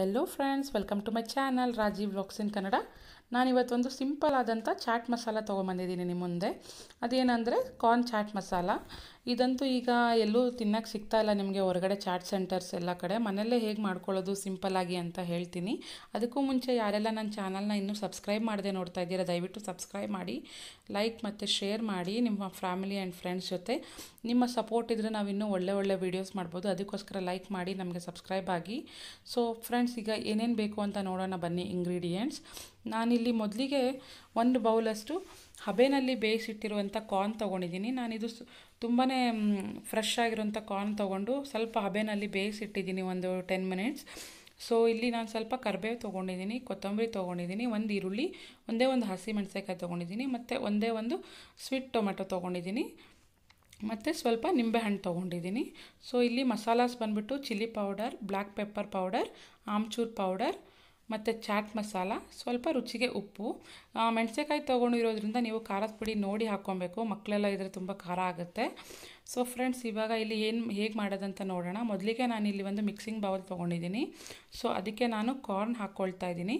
hello friends welcome to my channel Rajeev vlogs in Kannada ನಾನಿವತ್ತೊಂದು simple ಆದಂಥ ಚಾಟ್ ಮಸಾಲ ತೊಗೊಂಬಂದಿದ್ದೀನಿ ನಿಮ್ಮ ಮುಂದೆ ಅದೇನಂದರೆ ಕಾರ್ನ್ ಚಾಟ್ ಮಸಾಲ ಇದಂತೂ ಈಗ ಎಲ್ಲೂ ತಿನ್ನಕ್ಕೆ ಸಿಗ್ತಾ ಇಲ್ಲ ನಿಮಗೆ ಹೊರಗಡೆ ಚಾಟ್ ಸೆಂಟರ್ಸ್ ಎಲ್ಲ ಕಡೆ ಮನೆಯಲ್ಲೇ ಹೇಗೆ ಮಾಡ್ಕೊಳ್ಳೋದು ಆಗಿ ಅಂತ ಹೇಳ್ತೀನಿ ಅದಕ್ಕೂ ಮುಂಚೆ ಯಾರೆಲ್ಲ ನನ್ನ ಚಾನಲ್ನ ಇನ್ನೂ ಸಬ್ಸ್ಕ್ರೈಬ್ ಮಾಡದೆ ನೋಡ್ತಾ ಇದ್ದೀರಾ ದಯವಿಟ್ಟು ಸಬ್ಸ್ಕ್ರೈಬ್ ಮಾಡಿ ಲೈಕ್ ಮತ್ತು ಶೇರ್ ಮಾಡಿ ನಿಮ್ಮ ಫ್ಯಾಮಿಲಿ ಆ್ಯಂಡ್ ಫ್ರೆಂಡ್ಸ್ ಜೊತೆ ನಿಮ್ಮ ಸಪೋರ್ಟ್ ಇದ್ದರೆ ನಾವು ಇನ್ನೂ ಒಳ್ಳೆ ಒಳ್ಳೆ ವೀಡಿಯೋಸ್ ಮಾಡ್ಬೋದು ಅದಕ್ಕೋಸ್ಕರ ಲೈಕ್ ಮಾಡಿ ನಮಗೆ ಸಬ್ಸ್ಕ್ರೈಬ್ ಆಗಿ ಸೊ ಫ್ರೆಂಡ್ಸ್ ಈಗ ಏನೇನು ಬೇಕು ಅಂತ ನೋಡೋಣ ಬನ್ನಿ ಇಂಗ್ರೀಡಿಯೆಂಟ್ಸ್ ನಾನಿಲ್ಲಿ ಮೊದಲಿಗೆ ಒಂದು ಬೌಲಷ್ಟು ಹಬೆನಲ್ಲಿ ಬೇಯಿಸಿಟ್ಟಿರುವಂಥ ಕಾರ್ನ್ ತೊಗೊಂಡಿದ್ದೀನಿ ನಾನಿದು ತುಂಬಾ ಫ್ರೆಶ್ ಆಗಿರೋಂಥ ಕಾರ್ನ್ ತೊಗೊಂಡು ಸ್ವಲ್ಪ ಹಬೆನಲ್ಲಿ ಬೇಯಿಸಿಟ್ಟಿದ್ದೀನಿ ಒಂದು ಟೆನ್ ಮಿನಿಟ್ಸ್ ಸೊ ಇಲ್ಲಿ ನಾನು ಸ್ವಲ್ಪ ಕರಿಬೇವು ತೊಗೊಂಡಿದ್ದೀನಿ ಕೊತ್ತಂಬರಿ ತೊಗೊಂಡಿದ್ದೀನಿ ಒಂದು ಈರುಳ್ಳಿ ಒಂದೇ ಒಂದು ಹಸಿ ಮೆಣಸೆಕಾಯಿ ತೊಗೊಂಡಿದ್ದೀನಿ ಮತ್ತು ಒಂದೇ ಒಂದು ಸ್ವೀಟ್ ಟೊಮೆಟೊ ತೊಗೊಂಡಿದ್ದೀನಿ ಮತ್ತು ಸ್ವಲ್ಪ ನಿಂಬೆಹಣ್ಣು ತೊಗೊಂಡಿದ್ದೀನಿ ಸೊ ಇಲ್ಲಿ ಮಸಾಲಾಸ್ ಬಂದುಬಿಟ್ಟು chilli powder black pepper powder amchur powder ಮತ್ತು ಚಾಟ್ ಮಸಾಲ ಸ್ವಲ್ಪ ರುಚಿಗೆ ಉಪ್ಪು ಮೆಣಸಿನಕಾಯಿ ತೊಗೊಂಡಿರೋದ್ರಿಂದ ನೀವು ಖಾರದ ಪುಡಿ ನೋಡಿ ಹಾಕ್ಕೊಬೇಕು ಮಕ್ಕಳೆಲ್ಲ ಇದ್ರೆ ತುಂಬ ಖಾರ ಆಗುತ್ತೆ ಸೊ ಫ್ರೆಂಡ್ಸ್ ಇವಾಗ ಇಲ್ಲಿ ಏನು ಹೇಗೆ ಮಾಡೋದಂತ ನೋಡೋಣ ಮೊದಲಿಗೆ ನಾನು ಇಲ್ಲಿ ಒಂದು ಮಿಕ್ಸಿಂಗ್ ಬೌಲ್ ತೊಗೊಂಡಿದ್ದೀನಿ ಸೊ ಅದಕ್ಕೆ ನಾನು ಕಾರ್ನ್ ಹಾಕ್ಕೊಳ್ತಾ ಇದ್ದೀನಿ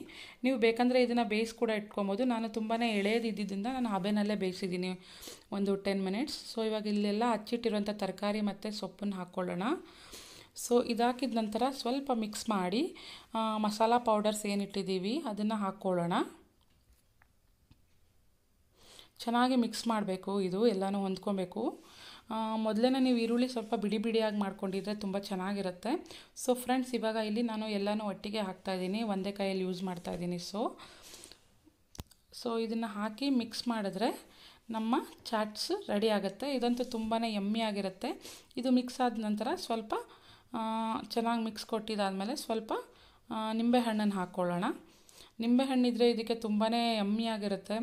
ನೀವು ಬೇಕಂದರೆ ಇದನ್ನು ಬೇಯಿಸಿ ಕೂಡ ಇಟ್ಕೊಬೋದು ನಾನು ತುಂಬಾ ಎಳೆಯದಿದ್ದರಿಂದ ನಾನು ಹಬೆನಲ್ಲೇ ಬೇಯಿಸಿದ್ದೀನಿ ಒಂದು ಟೆನ್ ಮಿನಿಟ್ಸ್ ಸೊ ಇವಾಗ ಇಲ್ಲೆಲ್ಲ ಹಚ್ಚಿಟ್ಟಿರುವಂಥ ತರಕಾರಿ ಮತ್ತು ಸೊಪ್ಪನ್ನು ಹಾಕ್ಕೊಳ್ಳೋಣ ಸೊ ಇದಾಕಿದ ನಂತರ ಸ್ವಲ್ಪ ಮಿಕ್ಸ್ ಮಾಡಿ ಮಸಾಲ ಪೌಡರ್ಸ್ ಏನಿಟ್ಟಿದ್ದೀವಿ ಅದನ್ನು ಹಾಕ್ಕೊಳ್ಳೋಣ ಚೆನ್ನಾಗಿ ಮಿಕ್ಸ್ ಮಾಡಬೇಕು ಇದು ಎಲ್ಲನೂ ಹೊಂದ್ಕೊಬೇಕು ಮೊದಲೇ ನೀವು ಈರುಳ್ಳಿ ಸ್ವಲ್ಪ ಬಿಡಿ ಬಿಡಿಯಾಗಿ ಮಾಡ್ಕೊಂಡಿದ್ರೆ ತುಂಬ ಚೆನ್ನಾಗಿರುತ್ತೆ ಸೊ ಫ್ರೆಂಡ್ಸ್ ಇವಾಗ ಇಲ್ಲಿ ನಾನು ಎಲ್ಲನೂ ಒಟ್ಟಿಗೆ ಹಾಕ್ತಾಯಿದ್ದೀನಿ ಒಂದೇ ಕೈಯಲ್ಲಿ ಯೂಸ್ ಮಾಡ್ತಾಯಿದ್ದೀನಿ ಸೊ ಸೊ ಇದನ್ನು ಹಾಕಿ ಮಿಕ್ಸ್ ಮಾಡಿದ್ರೆ ನಮ್ಮ ಚಾಟ್ಸ್ ರೆಡಿ ಆಗುತ್ತೆ ಇದಂತೂ ತುಂಬಾ ಆಗಿರುತ್ತೆ ಇದು ಮಿಕ್ಸ್ ಆದ ನಂತರ ಸ್ವಲ್ಪ ಚೆನ್ನಾಗಿ ಮಿಕ್ಸ್ ಕೊಟ್ಟಿದ್ದಾದಮೇಲೆ ಸ್ವಲ್ಪ ನಿಂಬೆಹಣ್ಣನ್ನು ಹಾಕ್ಕೊಳ್ಳೋಣ ನಿಂಬೆಹಣ್ಣಿದ್ರೆ ಇದಕ್ಕೆ ತುಂಬಾ ಎಮ್ಮಿಯಾಗಿರುತ್ತೆ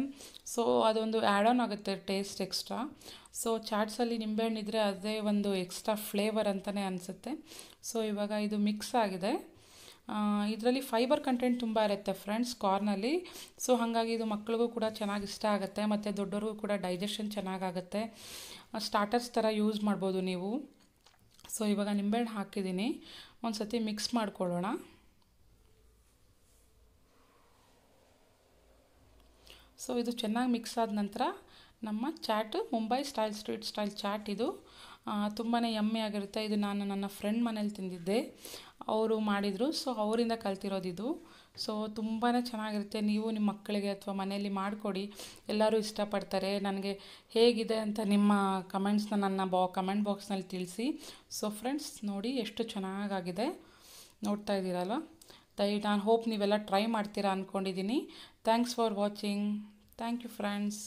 ಸೊ ಅದೊಂದು ಆ್ಯಡ್ ಆನ್ ಆಗುತ್ತೆ ಟೇಸ್ಟ್ ಎಕ್ಸ್ಟ್ರಾ ಸೊ ಚಾಟ್ಸಲ್ಲಿ ನಿಂಬೆಹಣ್ಣಿದ್ರೆ ಅದೇ ಒಂದು ಎಕ್ಸ್ಟ್ರಾ ಫ್ಲೇವರ್ ಅಂತಲೇ ಅನಿಸುತ್ತೆ ಸೊ ಇವಾಗ ಇದು ಮಿಕ್ಸ್ ಆಗಿದೆ ಇದರಲ್ಲಿ ಫೈಬರ್ ಕಂಟೆಂಟ್ ತುಂಬ ಇರುತ್ತೆ ಫ್ರೆಂಡ್ಸ್ ಕಾರ್ನಲ್ಲಿ ಸೊ ಹಾಗಾಗಿ ಇದು ಮಕ್ಳಿಗೂ ಕೂಡ ಚೆನ್ನಾಗಿ ಇಷ್ಟ ಆಗುತ್ತೆ ಮತ್ತು ದೊಡ್ಡವ್ರಿಗೂ ಕೂಡ ಡೈಜೆಷನ್ ಚೆನ್ನಾಗಾಗುತ್ತೆ ಸ್ಟಾರ್ಟರ್ಸ್ ಥರ ಯೂಸ್ ಮಾಡ್ಬೋದು ನೀವು ಸೊ ಇವಾಗ ನಿಂಬೆಹಣ್ಣು ಹಾಕಿದ್ದೀನಿ ಒಂದು ಸತಿ ಮಿಕ್ಸ್ ಮಾಡ್ಕೊಳ್ಳೋಣ ಸೊ ಇದು ಚೆನ್ನಾಗಿ ಮಿಕ್ಸ್ ಆದ ನಂತರ ನಮ್ಮ chaat Mumbai style street style chaat ಇದು ತುಂಬಾ ಆಗಿರುತ್ತೆ ಇದು ನಾನು ನನ್ನ ಫ್ರೆಂಡ್ ಮನೇಲಿ ತಿಂದಿದ್ದೆ ಅವರು ಮಾಡಿದರು ಸೊ ಅವರಿಂದ ಕಲ್ತಿರೋದಿದು ಸೊ ತುಂಬಾ ಚೆನ್ನಾಗಿರುತ್ತೆ ನೀವು ನಿಮ್ಮ ಮಕ್ಕಳಿಗೆ ಅಥವಾ ಮನೆಯಲ್ಲಿ ಮಾಡಿಕೊಡಿ ಎಲ್ಲರೂ ಇಷ್ಟಪಡ್ತಾರೆ ನನಗೆ ಹೇಗಿದೆ ಅಂತ ನಿಮ್ಮ ಕಮೆಂಟ್ಸ್ನ ನನ್ನ ಬಾ ಕಮೆಂಟ್ ಬಾಕ್ಸ್ನಲ್ಲಿ ತಿಳಿಸಿ ಸೊ ಫ್ರೆಂಡ್ಸ್ ನೋಡಿ ಎಷ್ಟು ಚೆನ್ನಾಗಾಗಿದೆ ನೋಡ್ತಾ ಇದ್ದೀರಲ್ಲ ದಯ ನಾನು ಹೋಪ್ ನೀವೆಲ್ಲ ಟ್ರೈ ಮಾಡ್ತೀರಾ ಅಂದ್ಕೊಂಡಿದ್ದೀನಿ thanks for watching thank you friends